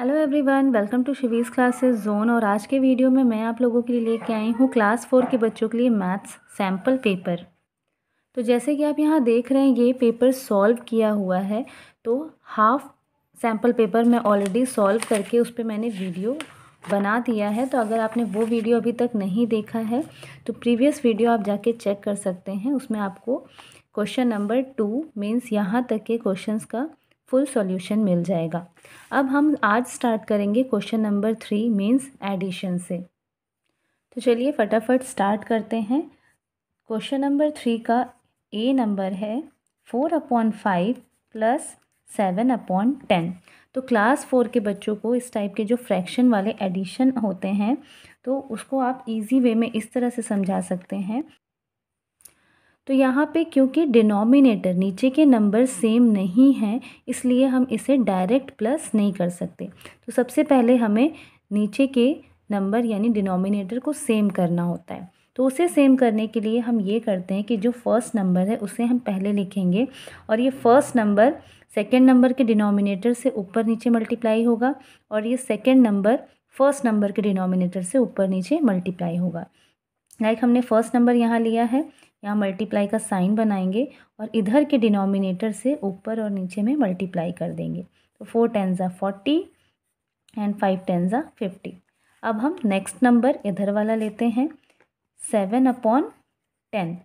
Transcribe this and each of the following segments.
hello everyone welcome to Shivi's classes zone और आज के वीडियो में मैं आप लोगों के लिए लेके आई हूँ क्लास फोर के बच्चों के लिए मैथ्स सैम्पल पेपर तो जैसे कि आप यहाँ देख रहे हैं ये पेपर सॉल्व किया हुआ है तो हाफ सैम्पल पेपर मैं ऑलरेडी सॉल्व करके उस पर मैंने वीडियो बना दिया है तो अगर आपने वो वीडियो अभी तक नहीं देखा है तो प्रीवियस वीडियो आप जाके चेक कर सकते हैं उसमें आपको क्वेश्चन नंबर टू मीन्स यहाँ तक के क्वेश्चंस का फुल सॉल्यूशन मिल जाएगा अब हम आज स्टार्ट करेंगे question number three means addition से तो चलिए फटाफट स्टार्ट करते हैं क्वेश्चन नंबर थ्री का ए नंबर है four upon five plus seven upon ten तो क्लास फोर के बच्चों को इस टाइप के जो फ्रैक्शन वाले एडिशन होते हैं तो उसको आप इजी वे में इस तरह से समझा सकते हैं तो यहाँ पे क्योंकि डिनोमिनेटर नीचे के नंबर सेम नहीं हैं इसलिए हम इसे डायरेक्ट प्लस नहीं कर सकते तो सबसे पहले हमें नीचे के नंबर यानी डिनोमिनेटर को सेम करना होता है तो उसे सेम करने के लिए हम ये करते हैं कि जो फर्स्ट नंबर है उसे हम पहले लिखेंगे और ये फर्स्ट नंबर सेकेंड नंबर के डिनोमिनेटर से ऊपर नीचे मल्टीप्लाई होगा और ये सेकेंड नंबर फर्स्ट नंबर के डिनोमिनेटर से ऊपर नीचे मल्टीप्लाई होगा लाइक हमने फर्स्ट नंबर यहाँ लिया है यहाँ मल्टीप्लाई का साइन बनाएंगे और इधर के डिनोमिनेटर से ऊपर और नीचे में मल्टीप्लाई कर देंगे तो फोर टेन ज़ा फोर्टी एंड फाइव टेन ज़ा फिफ्टी अब हम नेक्स्ट नंबर इधर वाला लेते हैं सेवन अपॉन टेन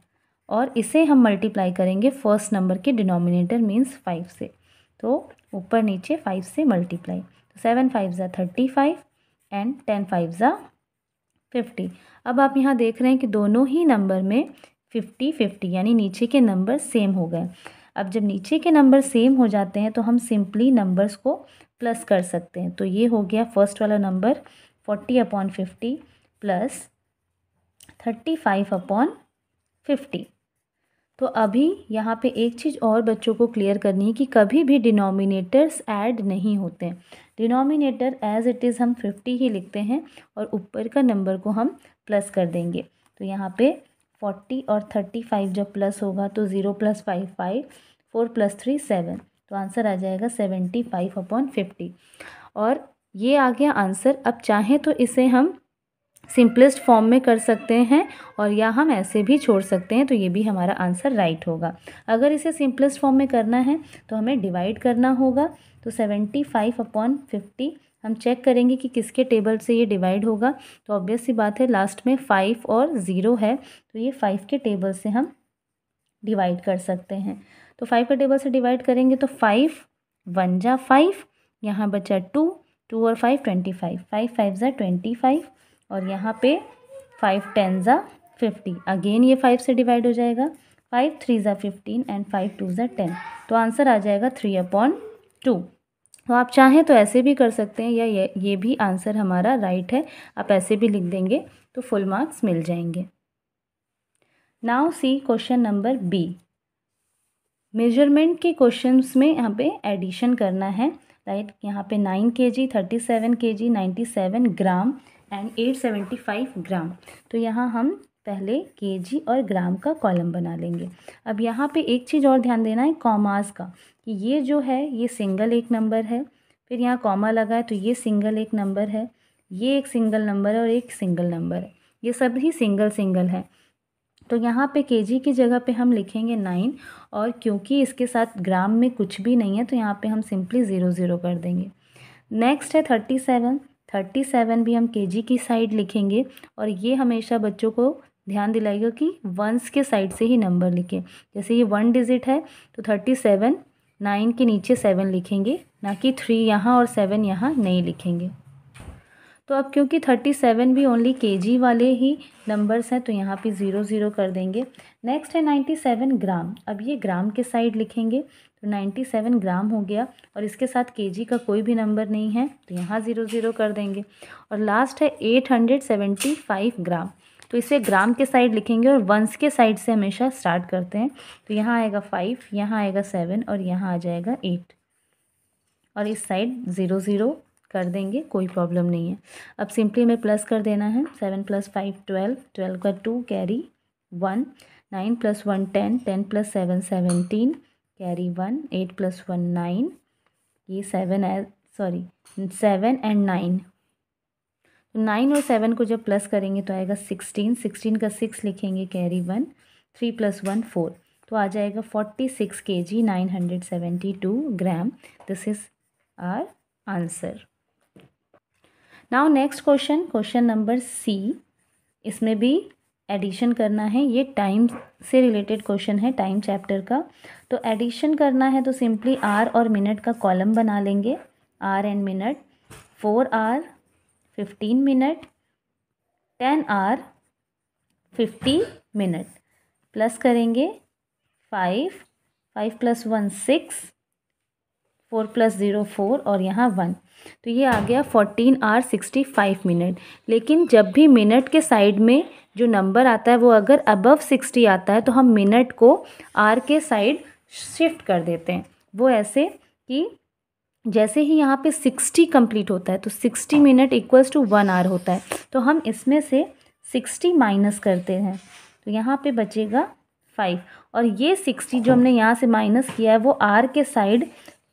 और इसे हम मल्टीप्लाई करेंगे फर्स्ट नंबर के डिनोमिनेटर मीन्स फाइव से तो ऊपर नीचे फाइव से मल्टीप्लाई तो सेवन फाइव ज़ा thirty five and ten five ज़ा फिफ्टी अब आप यहाँ देख रहे हैं कि दोनों ही नंबर में फिफ्टी फिफ्टी यानी नीचे के नंबर सेम हो गए अब जब नीचे के नंबर सेम हो जाते हैं तो हम सिंपली नंबर्स को प्लस कर सकते हैं तो ये हो गया फर्स्ट वाला number forty upon fifty plus thirty five upon fifty तो अभी यहाँ पे एक चीज़ और बच्चों को क्लियर करनी है कि कभी भी डिनोमिनेटर्स ऐड नहीं होते डिनोमिनेटर एज इट इज़ हम फिफ्टी ही लिखते हैं और ऊपर का नंबर को हम प्लस कर देंगे तो यहाँ पे फोर्टी और थर्टी फाइव जब प्लस होगा तो zero plus five five four plus three seven तो आंसर आ जाएगा सेवेंटी फाइव अपॉन फिफ्टी और ये आ गया आंसर अब चाहें तो इसे हम सिंपलेस्ट फॉर्म में कर सकते हैं और या हम ऐसे भी छोड़ सकते हैं तो ये भी हमारा आंसर राइट होगा अगर इसे सिंपलेस्ट फॉर्म में करना है तो हमें डिवाइड करना होगा तो सेवेंटी फाइव अपॉन फिफ्टी हम चेक करेंगे कि किसके टेबल से ये डिवाइड होगा तो ऑब्वियस सी बात है लास्ट में फ़ाइव और ज़ीरो है तो ये फ़ाइव के टेबल से हम डिवाइड कर सकते हैं तो फाइव के टेबल से डिवाइड करेंगे तो फाइव वन जा फाइव यहाँ बचा टू टू और five twenty five five five ज़ा ट्वेंटी फाइव और यहाँ पे फाइव टेन ज़ा फिफ्टी अगेन ये फाइव से डिवाइड हो जाएगा फाइव थ्री ज़ा फिफ्टीन एंड फाइव टू ज़ा टेन तो आंसर आ जाएगा थ्री अपॉन टू तो आप चाहें तो ऐसे भी कर सकते हैं या ये ये भी आंसर हमारा राइट है आप ऐसे भी लिख देंगे तो फुल मार्क्स मिल जाएंगे now see question number B measurement के क्वेश्चंस में यहाँ पे एडिशन करना है राइट यहाँ पे नाइन के जी thirty seven K G ninety seven gram and eight seventy five gram तो यहाँ हम पहले केजी और ग्राम का कॉलम बना लेंगे अब यहाँ पे एक चीज़ और ध्यान देना है कॉमास का कि ये जो है ये सिंगल एक नंबर है फिर यहाँ कॉमा लगा है तो ये सिंगल एक नंबर है ये एक सिंगल नंबर है और एक सिंगल नंबर है ये सब ही सिंगल सिंगल है तो यहाँ पे केजी की जगह पे हम लिखेंगे नाइन और क्योंकि इसके साथ ग्राम में कुछ भी नहीं है तो यहाँ पे हम सिंपली ज़ीरो ज़ीरो कर देंगे नेक्स्ट है थर्टी सेवन थर्टी सेवन भी हम केजी की साइड लिखेंगे और ये हमेशा बच्चों को ध्यान दिलाइएगा कि वंस के साइड से ही नंबर लिखें जैसे ये वन डिजिट है तो थर्टी सेवन नाइन के नीचे सेवन लिखेंगे ना कि थ्री यहाँ और सेवन यहाँ नहीं लिखेंगे तो अब क्योंकि थर्टी सेवन भी ओनली के जी वाले ही नंबर्स हैं तो यहाँ पे ज़ीरो ज़ीरो कर देंगे नेक्स्ट है नाइन्टी सेवन ग्राम अब ये ग्राम के साइड लिखेंगे तो नाइन्टी सेवन ग्राम हो गया और इसके साथ के जी का कोई भी नंबर नहीं है तो यहाँ ज़ीरो ज़ीरो कर देंगे और लास्ट है eight hundred seventy five gram तो इसे ग्राम के साइड लिखेंगे और वंस के साइड से हमेशा स्टार्ट करते हैं तो यहाँ आएगा फाइव यहाँ आएगा सेवन और यहाँ आ जाएगा एट और इस साइड ज़ीरो ज़ीरो कर देंगे कोई प्रॉब्लम नहीं है अब सिंपली हमें प्लस कर देना है seven plus five twelve twelve का two carry one nine plus one ten ten plus seven seventeen carry one eight plus one nine ये seven sorry seven and nine तो नाइन और सेवन को जब प्लस करेंगे तो आएगा सिक्सटीन सिक्सटीन का सिक्स लिखेंगे carry one three plus one four तो आ जाएगा forty six K G nine hundred seventy two gram this is our answer now next question question number C इसमें भी एडिशन करना है ये टाइम से रिलेटेड क्वेश्चन है टाइम चैप्टर का तो एडिशन करना है तो सिंपली आर और मिनट का कॉलम बना लेंगे hour and minute four hour fifteen minute ten hour fifty minute plus करेंगे five five plus one six four plus zero four और यहाँ वन तो ये आ गया fourteen hour sixty five minute लेकिन जब भी मिनट के साइड में जो नंबर आता है वो अगर अबव सिक्सटी आता है तो हम मिनट को आर के साइड शिफ्ट कर देते हैं वो ऐसे कि जैसे ही यहाँ पे सिक्सटी कंप्लीट होता है तो sixty minute equals to one hour होता है तो हम इसमें से सिक्सटी माइनस करते हैं तो यहाँ पे बचेगा फाइव और ये सिक्सटी जो हमने यहाँ से माइनस किया है वो आर के साइड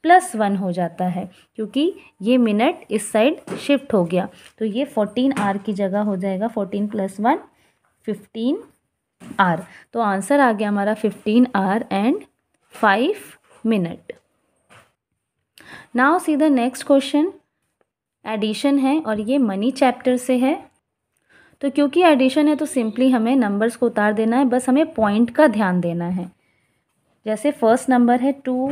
प्लस वन हो जाता है क्योंकि ये मिनट इस साइड शिफ्ट हो गया तो ये फोर्टीन आर की जगह हो जाएगा fourteen plus one fifteen hour तो आंसर आ गया हमारा fifteen hour and five minute now see the next question addition है और ये मनी चैप्टर से है तो क्योंकि एडिशन है तो सिंपली हमें नंबर्स को उतार देना है बस हमें पॉइंट का ध्यान देना है जैसे फर्स्ट नंबर है two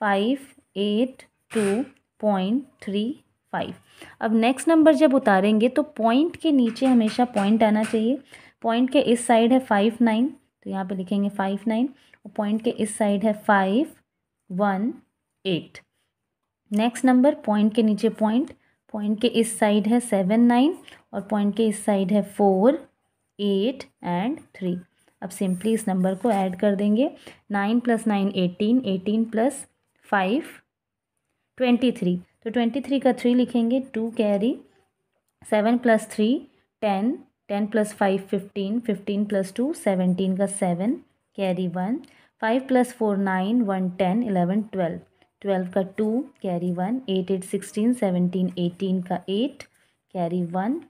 five eight two point three five अब नेक्स्ट नंबर जब उतारेंगे तो पॉइंट के नीचे हमेशा पॉइंट आना चाहिए पॉइंट के इस साइड है फाइव नाइन तो यहाँ पे लिखेंगे फाइव नाइन और पॉइंट के इस साइड है five one eight next number point के नीचे पॉइंट पॉइंट के इस साइड है सेवन नाइन और पॉइंट के इस साइड है फोर एट एंड थ्री अब सिंपली इस नंबर को ऐड कर देंगे nine plus nine eighteen eighteen plus five twenty three तो ट्वेंटी थ्री का थ्री लिखेंगे two carry seven plus three ten ten plus five fifteen fifteen plus two seventeen का seven carry one five plus four nine one ten eleven twelve twelve का two carry one eight eight sixteen seventeen eighteen का eight carry one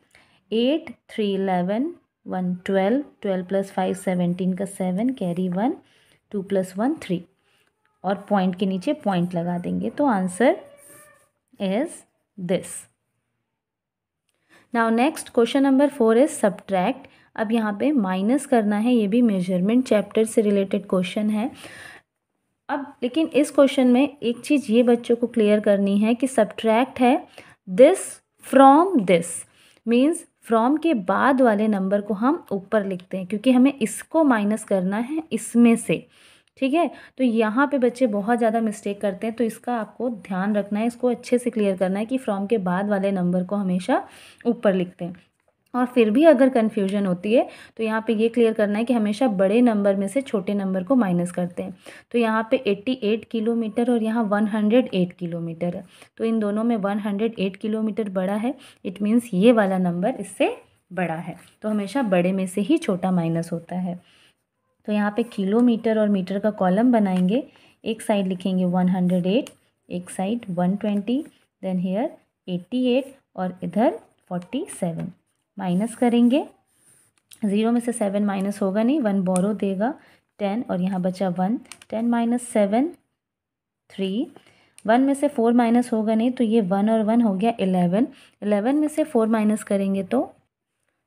eight three eleven one twelve twelve plus five seventeen का seven carry one two plus one three और point के नीचे point लगा देंगे तो answer is this now next question number four is subtract अब यहाँ पे माइनस करना है ये भी मेजरमेंट चैप्टर से रिलेटेड क्वेश्चन है अब लेकिन इस क्वेश्चन में एक चीज़ ये बच्चों को क्लियर करनी है कि सब्ट्रैक्ट है this from this means from के बाद वाले नंबर को हम ऊपर लिखते हैं क्योंकि हमें इसको माइनस करना है इसमें से ठीक है तो यहाँ पे बच्चे बहुत ज़्यादा मिस्टेक करते हैं तो इसका आपको ध्यान रखना है इसको अच्छे से क्लियर करना है कि फ्रॉम के बाद वाले नंबर को हमेशा ऊपर लिखते हैं और फिर भी अगर कन्फ्यूजन होती है तो यहाँ पे ये क्लियर करना है कि हमेशा बड़े नंबर में से छोटे नंबर को माइनस करते हैं तो यहाँ पे 88 किलोमीटर और यहाँ 108 किलोमीटर है तो इन दोनों में 108 किलोमीटर बड़ा है इट मीन्स ये वाला नंबर इससे बड़ा है तो हमेशा बड़े में से ही छोटा माइनस होता है तो यहाँ पर किलोमीटर और मीटर का कॉलम बनाएंगे एक साइड लिखेंगे वन एक side one then here eighty और इधर फोर्टी माइनस करेंगे ज़ीरो में से सेवन माइनस होगा नहीं वन बोरो देगा टेन और यहाँ बचा one ten minus seven three one में से फोर माइनस होगा नहीं तो ये वन और वन हो गया इलेवन इलेवन में से फोर माइनस करेंगे तो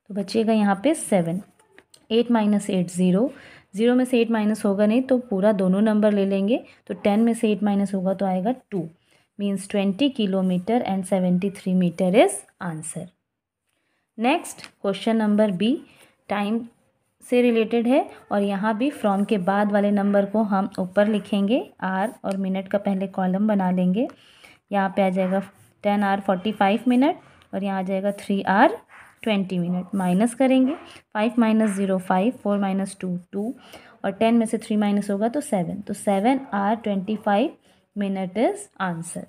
तो बचेगा यहाँ पे seven eight minus eight zero zero में से एट माइनस होगा नहीं तो पूरा दोनों नंबर ले लेंगे तो टेन में से एट माइनस होगा तो आएगा two means twenty kilometre and seventy three metre is answer next question number B time से रिलेटेड है और यहाँ भी फ्रॉम के बाद वाले नंबर को हम ऊपर लिखेंगे आर और मिनट का पहले कॉलम बना लेंगे यहाँ पे आ जाएगा ten hour forty five minute और यहाँ आ जाएगा three hour twenty minute minus करेंगे five minus zero five four minus two two और टेन में से थ्री माइनस होगा तो सेवन तो seven hour twenty five minute is answer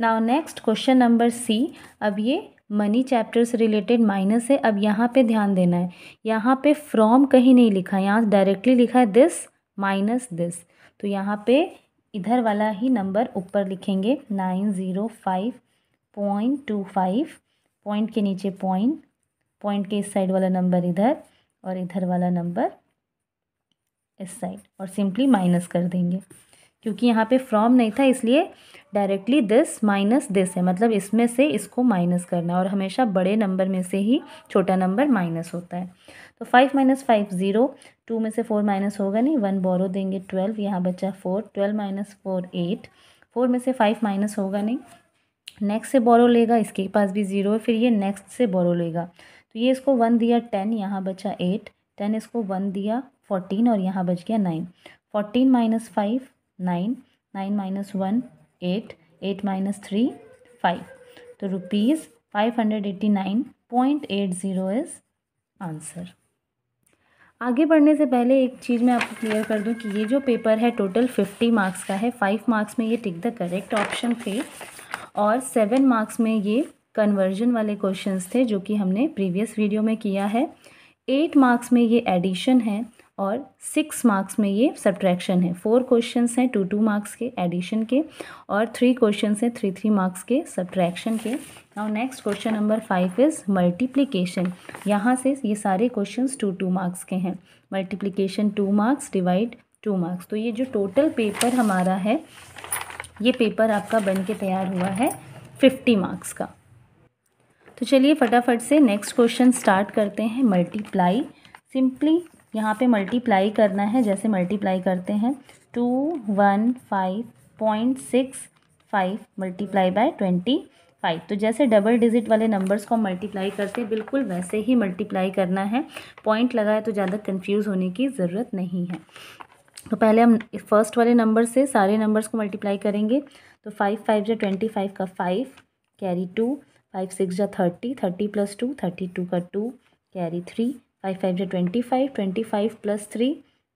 now next question number C अब ये मनी चैप्टर से रिलेटेड माइनस है अब यहाँ पे ध्यान देना है यहाँ पे फ्रॉम कहीं नहीं लिखा है यहाँ डायरेक्टली लिखा है दिस माइनस दिस तो यहाँ पे इधर वाला ही नंबर ऊपर लिखेंगे nine zero five point two five point के नीचे पॉइंट पॉइंट के इस साइड वाला नंबर इधर और इधर वाला नंबर इस साइड और सिंपली माइनस कर देंगे क्योंकि यहाँ पे फ्रॉम नहीं था इसलिए डायरेक्टली दिस माइनस दिस है मतलब इसमें से इसको माइनस करना है और हमेशा बड़े नंबर में से ही छोटा नंबर माइनस होता है तो five minus five zero two में से फोर माइनस होगा नहीं वन बोरो देंगे ट्वेल्व यहाँ बचा four twelve minus four eight four में से फाइव माइनस होगा नहीं नेक्स्ट से बोरो लेगा इसके पास भी ज़ीरो है फिर ये नेक्स्ट से बोरो लेगा तो ये इसको वन दिया टेन यहाँ बचा एट टेन इसको वन दिया फोर्टीन और यहाँ बच गया nine fourteen minus five nine nine minus one eight eight minus three five तो rupees five hundred eighty nine point eight zero is answer आगे बढ़ने से पहले एक चीज़ मैं आपको क्लियर कर दूं कि ये जो पेपर है टोटल फिफ्टी मार्क्स का है फाइव मार्क्स में ये टिक द करेक्ट ऑप्शन थे और सेवन मार्क्स में ये कन्वर्जन वाले क्वेश्चंस थे जो कि हमने प्रीवियस वीडियो में किया है एट मार्क्स में ये एडिशन है और सिक्स मार्क्स में ये सब्ट्रैक्शन है फोर क्वेश्चन हैं टू टू मार्क्स के एडिशन के और थ्री क्वेश्चन हैं थ्री थ्री मार्क्स के सब्ट्रैक्शन के now next question number five is multiplication यहाँ से ये सारे क्वेश्चन टू टू मार्क्स के हैं multiplication two marks divide two marks तो ये जो टोटल पेपर हमारा है ये पेपर आपका बन के तैयार हुआ है फिफ्टी मार्क्स का तो चलिए फटाफट से नेक्स्ट क्वेश्चन स्टार्ट करते हैं मल्टीप्लाई सिंपली यहाँ पे मल्टीप्लाई करना है जैसे मल्टीप्लाई करते हैं two one five point six five multiply by twenty five तो जैसे डबल डिजिट वाले नंबर्स को मल्टीप्लाई करते हैं बिल्कुल वैसे ही मल्टीप्लाई करना है पॉइंट लगाए तो ज़्यादा कन्फ्यूज़ होने की ज़रूरत नहीं है तो पहले हम फर्स्ट वाले नंबर से सारे नंबर्स को मल्टीप्लाई करेंगे तो फाइव फाइव जो ट्वेंटी फाइव का five carry two five six या thirty thirty plus two thirty two का two carry three five five जो twenty five twenty five plus three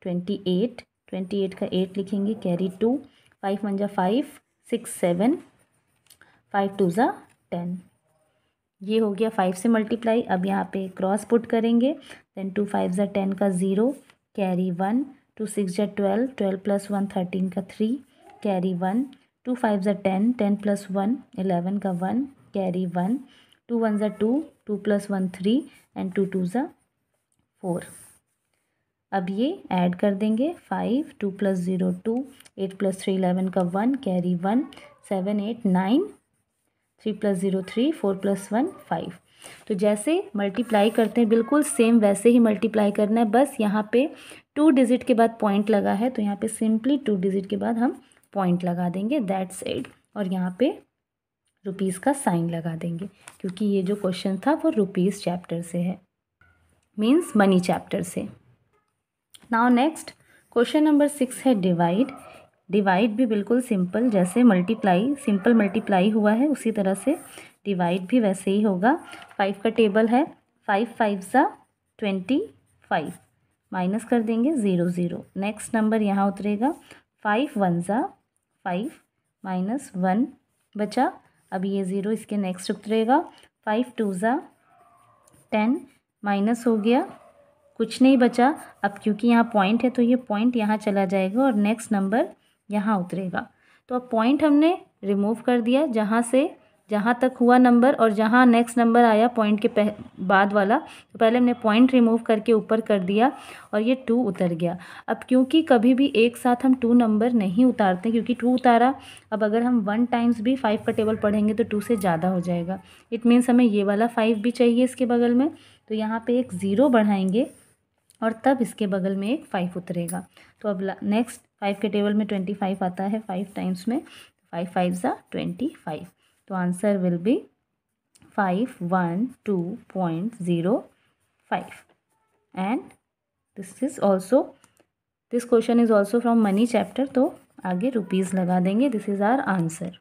twenty eight twenty eight का eight लिखेंगे carry two five one जा five six seven five two ज़ा ten ये हो गया five से मल्टीप्लाई अब यहाँ पे क्रॉस पुट करेंगे देन टू फाइव ज़ा टेन का zero carry one two six ज़ा twelve twelve plus one thirteen का three carry one two five ज़ा ten ten plus one eleven का one carry one two one ज़ा two two plus one three and two two ज़ा four अब ये add कर देंगे five two plus zero two eight plus three eleven का one carry one seven eight nine three plus zero three four plus one five तो जैसे multiply करते हैं बिल्कुल सेम वैसे ही मल्टीप्लाई करना है बस यहाँ पे टू डिजिट के बाद पॉइंट लगा है तो यहाँ पे सिंपली टू डिजिट के बाद हम पॉइंट लगा देंगे दैट्स इट और यहाँ पे रुपीज़ का साइन लगा देंगे क्योंकि ये जो क्वेश्चन था वो रुपीज़ चैप्टर से है मीन्स मनी चैप्टर से now next question number six है डिवाइड डिवाइड भी बिल्कुल सिंपल जैसे मल्टीप्लाई सिंपल मल्टीप्लाई हुआ है उसी तरह से डिवाइड भी वैसे ही होगा फाइव का टेबल है फाइव फाइव सा ट्वेंटी फाइव माइनस कर देंगे ज़ीरो ज़ीरो नेक्स्ट नंबर यहाँ उतरेगा फाइव वन ज़ा फाइव माइनस वन बचा अब ये ज़ीरो इसके नेक्स्ट उतरेगा फाइव टू ज़ा टेन माइनस हो गया कुछ नहीं बचा अब क्योंकि यहाँ पॉइंट है तो ये पॉइंट यहाँ चला जाएगा और नेक्स्ट नंबर यहाँ उतरेगा तो अब पॉइंट हमने रिमूव कर दिया जहाँ से जहाँ तक हुआ नंबर और जहाँ नेक्स्ट नंबर आया पॉइंट के पह, बाद वाला तो पहले हमने पॉइंट रिमूव करके ऊपर कर दिया और ये टू उतर गया अब क्योंकि कभी भी एक साथ हम टू नंबर नहीं उतारते क्योंकि टू उतारा अब अगर हम वन टाइम्स भी फाइव का टेबल पढ़ेंगे तो टू से ज़्यादा हो जाएगा इट मीन्स हमें ये वाला फाइव भी चाहिए इसके बगल में तो यहाँ पे एक ज़ीरो बढ़ाएंगे और तब इसके बगल में एक फ़ाइव उतरेगा तो अब नेक्स्ट फाइव के टेबल में ट्वेंटी फाइव आता है फाइव टाइम्स में फाइव फाइव ज़ा ट्वेंटी फाइव तो answer will be five one two point zero five and this is also this question is also from money chapter तो आगे rupees लगा देंगे this is our answer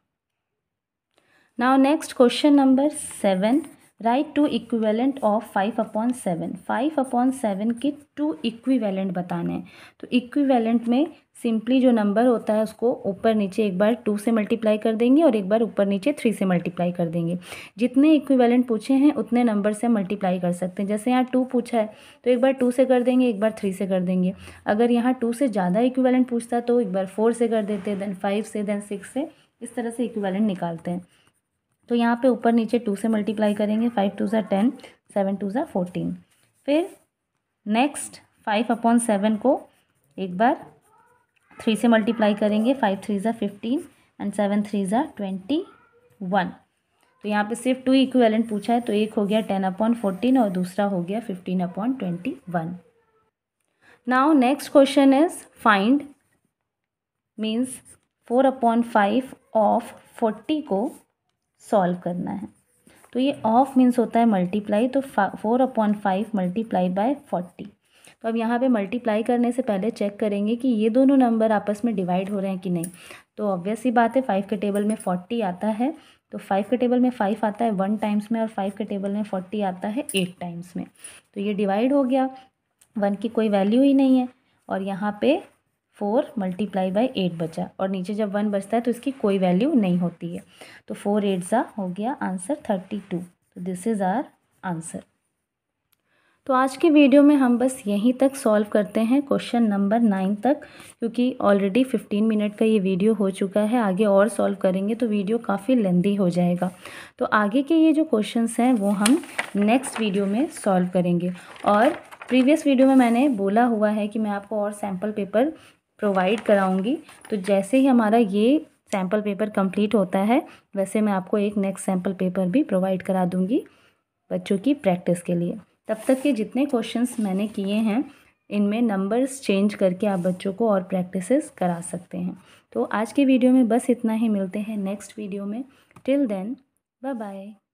now next question number seven write two equivalent of five upon seven five upon seven के two equivalent बताने हैं तो equivalent में simply जो नंबर होता है उसको ऊपर नीचे एक बार टू से मल्टीप्लाई कर देंगे और एक बार ऊपर नीचे थ्री से मल्टीप्लाई कर देंगे जितने इक्विवेलेंट पूछे हैं उतने नंबर से मल्टीप्लाई कर सकते हैं जैसे यहाँ टू पूछा है तो एक बार टू से कर देंगे एक बार थ्री से कर देंगे अगर यहाँ टू से ज़्यादा इक्विवेलेंट पूछता तो एक बार फोर से कर देते हैं देन फाइव से देन सिक्स से इस तरह से इक्विवेलेंट निकालते हैं तो यहाँ पे ऊपर नीचे टू से मल्टीप्लाई करेंगे फाइव टू ज़ा टेन सेवन टू ज़ा फोर्टीन फिर नेक्स्ट फाइव अपॉन सेवन को एक बार थ्री से मल्टीप्लाई करेंगे फाइव थ्री ज़ा फिफ्टीन एंड सेवन थ्री ज़ा ट्वेंटी वन तो यहाँ पे सिर्फ टू इक्वेलेंट पूछा है तो एक हो गया टेन अपॉन फोर्टीन और दूसरा हो गया fifteen upon twenty one now next question is find means four upon five of forty को सॉल्व करना है तो ये ऑफ मीन्स होता है मल्टीप्लाई तो four upon five multiply by forty तो अब यहाँ पे मल्टीप्लाई करने से पहले चेक करेंगे कि ये दोनों नंबर आपस में डिवाइड हो रहे हैं कि नहीं तो ऑब्वियस ही बात है फाइव के टेबल में फोर्टी आता है तो फाइव के टेबल में फाइव आता है वन टाइम्स में और फाइव के टेबल में फोर्टी आता है एट टाइम्स में तो ये डिवाइड हो गया वन की कोई वैल्यू ही नहीं है और यहाँ पे फोर मल्टीप्लाई बाई एट बचा और नीचे जब वन बचता है तो इसकी कोई वैल्यू नहीं होती है तो फोर एट ज़ा हो गया आंसर थर्टी टू तो दिस इज़ आर आंसर तो आज के वीडियो में हम बस यहीं तक सॉल्व करते हैं क्वेश्चन नंबर नाइन तक क्योंकि ऑलरेडी फिफ्टीन मिनट का ये वीडियो हो चुका है आगे और सॉल्व करेंगे तो वीडियो काफ़ी लेंदी हो जाएगा तो आगे के ये जो क्वेश्चंस हैं वो हम नेक्स्ट वीडियो में सॉल्व करेंगे और प्रीवियस वीडियो में मैंने बोला हुआ है कि मैं आपको और सैम्पल पेपर प्रोवाइड कराऊंगी तो जैसे ही हमारा ये सैम्पल पेपर कंप्लीट होता है वैसे मैं आपको एक नेक्स्ट सैम्पल पेपर भी प्रोवाइड करा दूँगी बच्चों की प्रैक्टिस के लिए तब तक के जितने क्वेश्चंस मैंने किए हैं इनमें नंबर्स चेंज करके आप बच्चों को और प्रैक्टिसेस करा सकते हैं तो आज के वीडियो में बस इतना ही मिलते हैं नेक्स्ट वीडियो में टिल देन बाय बाय